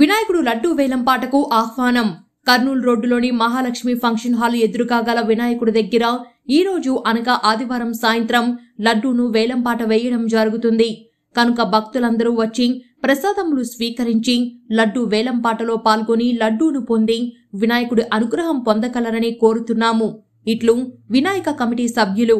వినాయకుడు లడ్డు వేలంపాటకు ఆహ్వానం కర్నూలు రోడ్డులోని మహాలక్ష్మి ఫంక్షన్ హాల్ ఎదురుగా గల వినాయకుడి దగ్గర ఈ రోజు అనగా ఆదివారం సాయంత్రం లడ్డూను వేలంపాట వేయడం జరుగుతుంది కనుక భక్తులందరూ వచ్చి ప్రసాదములు స్వీకరించి లడ్డూ వేలంపాటలో పాల్గొని లడ్డూను పొంది వినాయకుడి అనుగ్రహం పొందగలరని కోరుతున్నాము ఇట్లు వినాయక కమిటీ సభ్యులు